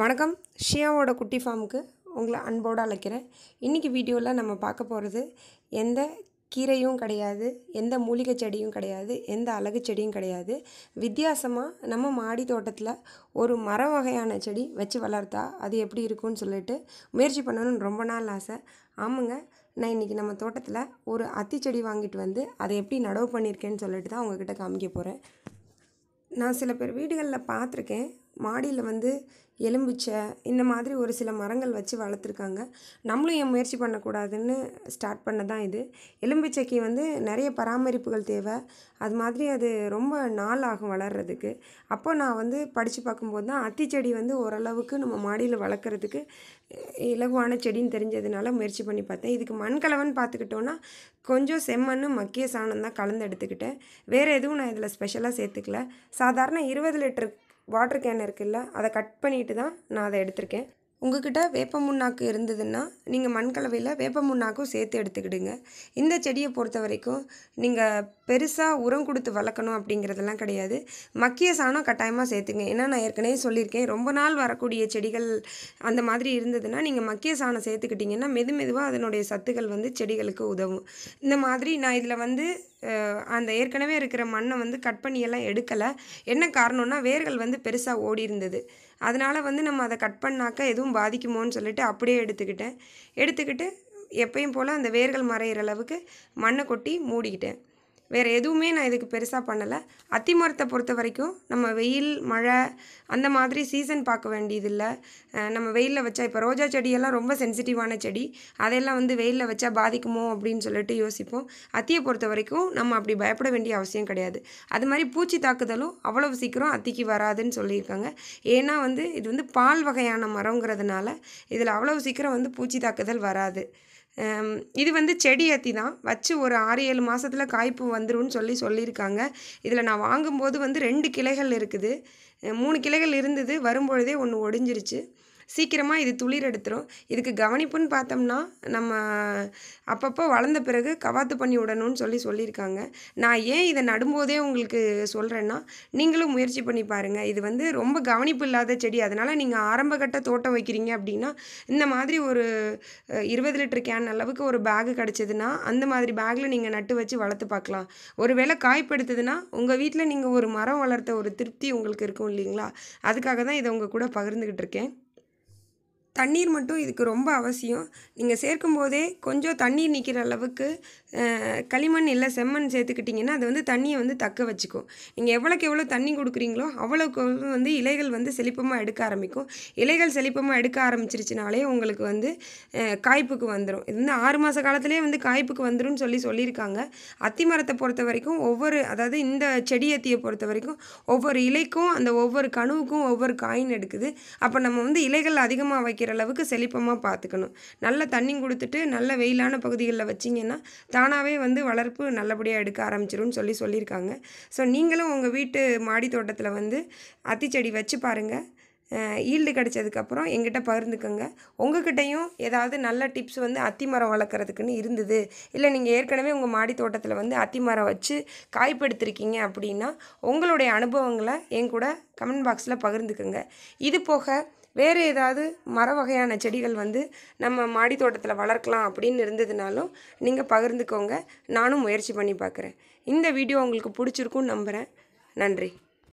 வணக்கம் ஷியாவோட குட்டி ஃபார்முக்கு உங்களை அன்போடு அழைக்கிறேன் இன்றைக்கி வீடியோவில் நம்ம பார்க்க போகிறது எந்த கீரையும் கிடையாது எந்த மூலிகை செடியும் கிடையாது எந்த அழகு செடியும் கிடையாது வித்தியாசமாக நம்ம மாடி தோட்டத்தில் ஒரு மர வகையான செடி வச்சு வளர்த்தா அது எப்படி இருக்கும்னு சொல்லிட்டு முயற்சி பண்ணணும்னு ரொம்ப நாள் ஆசை ஆமாங்க நான் இன்றைக்கி நம்ம தோட்டத்தில் ஒரு அத்தி செடி வாங்கிட்டு வந்து அதை எப்படி நடவு பண்ணியிருக்கேன்னு சொல்லிட்டு தான் உங்ககிட்ட காமிக்க போகிறேன் நான் சில பேர் வீடுகளில் பார்த்துருக்கேன் மாடியில் வந்து எலும்புச்சை இந்த மாதிரி ஒரு சில மரங்கள் வச்சு வளர்த்துருக்காங்க நம்மளும் என் முயற்சி பண்ணக்கூடாதுன்னு ஸ்டார்ட் பண்ண தான் இது எலும்புச்சைக்கு வந்து நிறைய பராமரிப்புகள் தேவை அது மாதிரி அது ரொம்ப நாள் ஆகும் வளர்கிறதுக்கு அப்போ நான் வந்து படித்து பார்க்கும்போது தான் அத்திச்செடி வந்து ஓரளவுக்கு நம்ம மாடியில் வளர்க்குறதுக்கு இலகுவான செடின்னு தெரிஞ்சதுனால முயற்சி பண்ணி பார்த்தேன் இதுக்கு மண்கலவன் பார்த்துக்கிட்டோன்னா கொஞ்சம் செம்மண் மக்கிய சாணம் தான் கலந்து எடுத்துக்கிட்டேன் வேறு எதுவும் நான் இதில் ஸ்பெஷலாக சேர்த்துக்கல சாதாரண இருபது லிட்டர் வாட்டர் கேன் இருக்குல்ல அதை கட் பண்ணிவிட்டு தான் நான் அதை எடுத்திருக்கேன் உங்ககிட்ட வேப்ப முன்னாக்கு இருந்ததுன்னா நீங்கள் மண்கலவையில் வேப்ப முன்னாக்கும் சேர்த்து எடுத்துக்கிடுங்க இந்த செடியை பொறுத்த வரைக்கும் நீங்கள் பெருசாக உரம் கொடுத்து வளர்க்கணும் அப்படிங்கிறதெல்லாம் கிடையாது மக்கிய சாணம் கட்டாயமாக சேர்த்துங்க ஏன்னா நான் ஏற்கனவே சொல்லியிருக்கேன் ரொம்ப நாள் வரக்கூடிய செடிகள் அந்த மாதிரி இருந்ததுன்னா நீங்கள் மக்கிய சாணம் சேர்த்துக்கிட்டிங்கன்னா மெது மெதுவாக அதனுடைய சத்துக்கள் வந்து செடிகளுக்கு உதவும் இந்த மாதிரி நான் இதில் வந்து அந்த ஏற்கனவே இருக்கிற மண்ணை வந்து கட் பண்ணியெல்லாம் எடுக்கலை என்ன காரணம்னா வேர்கள் வந்து பெருசாக ஓடி இருந்தது அதனால் வந்து நம்ம அதை கட் பண்ணாக்க எதுவும் பாதிக்குமோன்னு சொல்லிட்டு அப்படியே எடுத்துக்கிட்டேன் எடுத்துக்கிட்டு எப்பயும் போல் அந்த வேர்கள் மறையிற அளவுக்கு மண்ணை கொட்டி மூடிக்கிட்டேன் வேறு எதுவுமே நான் இதுக்கு பெருசாக பண்ணலை அத்திமரத்தை பொறுத்த வரைக்கும் நம்ம வெயில் மழை அந்த மாதிரி சீசன் பார்க்க வேண்டியதில்லை நம்ம வெயிலில் வச்சா இப்போ ரோஜா செடியெல்லாம் ரொம்ப சென்சிட்டிவான செடி அதையெல்லாம் வந்து வெயிலில் வச்சா பாதிக்குமோ அப்படின்னு சொல்லிட்டு யோசிப்போம் அத்தியை பொறுத்த வரைக்கும் நம்ம அப்படி பயப்பட வேண்டிய அவசியம் கிடையாது அது மாதிரி பூச்சி தாக்குதலும் அவ்வளவு சீக்கிரம் அத்திக்கு வராதுன்னு சொல்லியிருக்காங்க ஏன்னா வந்து இது வந்து பால் வகையான மரங்கிறதுனால இதில் அவ்வளவு சீக்கிரம் வந்து பூச்சி தாக்குதல் வராது இது வந்து செடி அத்தி தான் வச்சு ஒரு ஆறு ஏழு மாதத்தில் காய்ப்பு வந்துடும் சொல்லி சொல்லியிருக்காங்க இதில் நான் வாங்கும்போது வந்து ரெண்டு கிளைகள் இருக்குது மூணு கிளைகள் இருந்தது வரும்பொழுதே ஒன்று ஒடிஞ்சிருச்சு சீக்கிரமாக இது துளிர் எடுத்துரும் இதுக்கு கவனிப்புன்னு பார்த்தோம்னா நம்ம அப்பப்போ வளர்ந்த பிறகு கவாத்து பண்ணி விடணும்னு சொல்லி சொல்லியிருக்காங்க நான் ஏன் இதை நடும்போதே உங்களுக்கு சொல்கிறேன்னா நீங்களும் முயற்சி பண்ணி பாருங்கள் இது வந்து ரொம்ப கவனிப்பு இல்லாத செடி அதனால் நீங்கள் ஆரம்பகட்ட தோட்டம் வைக்கிறீங்க அப்படின்னா இந்த மாதிரி ஒரு இருபது லிட்டர் கேன் அளவுக்கு ஒரு பேகு கிடச்சிதுன்னா அந்த மாதிரி பேக்கில் நீங்கள் நட்டு வச்சு வளர்த்து பார்க்கலாம் ஒருவேளை காய்ப்படுத்துதுன்னா உங்கள் வீட்டில் நீங்கள் ஒரு மரம் வளர்த்த ஒரு திருப்தி உங்களுக்கு இருக்கும் இல்லைங்களா அதுக்காக தான் இதை உங்கள் கூட பகிர்ந்துக்கிட்டு இருக்கேன் தண்ணீர் மட்டும் இதுக்கு ரொம்ப அவசியம் நீங்கள் சேர்க்கும் போதே கொஞ்சம் தண்ணீர் நிற்கிற அளவுக்கு களிமண் இல்லை செம்மண் சேர்த்துக்கிட்டிங்கன்னா அது வந்து தண்ணியை வந்து தக்க வச்சுக்கும் நீங்கள் எவ்வளோக்கு எவ்வளோ தண்ணி கொடுக்குறீங்களோ அவ்வளோக்கு வந்து இலைகள் வந்து செழிப்பமாக எடுக்க ஆரம்பிக்கும் இலைகள் செழிப்பமாக எடுக்க ஆரம்பிச்சிருச்சுனாலே உங்களுக்கு வந்து காய்ப்புக்கு வந்துடும் இது வந்து ஆறு மாத காலத்துலேயே வந்து காய்ப்புக்கு வந்துடும் சொல்லி சொல்லியிருக்காங்க அத்தி மரத்தை பொறுத்த வரைக்கும் ஒவ்வொரு அதாவது இந்த செடி அத்தியை பொறுத்த வரைக்கும் ஒவ்வொரு இலைக்கும் அந்த ஒவ்வொரு கணுவுக்கும் ஒவ்வொரு காயின் எடுக்குது அப்போ நம்ம வந்து இலைகள் அதிகமாக வைக்கிற செய்கிற அளவுக்கு செழிப்பமாக பார்த்துக்கணும் நல்ல தண்ணி கொடுத்துட்டு நல்ல வெயிலான பகுதிகளில் வச்சிங்கன்னா தானாகவே வந்து வளர்ப்பு நல்லபடியாக எடுக்க ஆரம்பிச்சிரும்னு சொல்லி சொல்லியிருக்காங்க ஸோ நீங்களும் உங்கள் வீட்டு மாடி தோட்டத்தில் வந்து அத்திச்செடி வச்சு பாருங்கள் ஈல்டு கிடச்சதுக்கப்புறம் எங்கிட்ட பகிர்ந்துக்கோங்க உங்ககிட்டையும் ஏதாவது நல்ல டிப்ஸ் வந்து அத்திமரம் வளர்க்குறதுக்குன்னு இருந்தது இல்லை நீங்கள் ஏற்கனவே உங்கள் மாடி தோட்டத்தில் வந்து அத்திமரம் வச்சு காய்ப்படுத்திருக்கீங்க அப்படின்னா உங்களுடைய அனுபவங்களை என் கூட கமெண்ட் பாக்ஸில் பகிர்ந்துக்கோங்க இது போக வேறு ஏதாவது மர வகையான செடிகள் வந்து நம்ம மாடி தோட்டத்தில் வளர்க்கலாம் அப்படின்னு இருந்ததுனாலும் நீங்கள் பகிர்ந்துக்கோங்க நானும் முயற்சி பண்ணி பார்க்குறேன் இந்த வீடியோ உங்களுக்கு பிடிச்சிருக்கும்னு நம்புகிறேன் நன்றி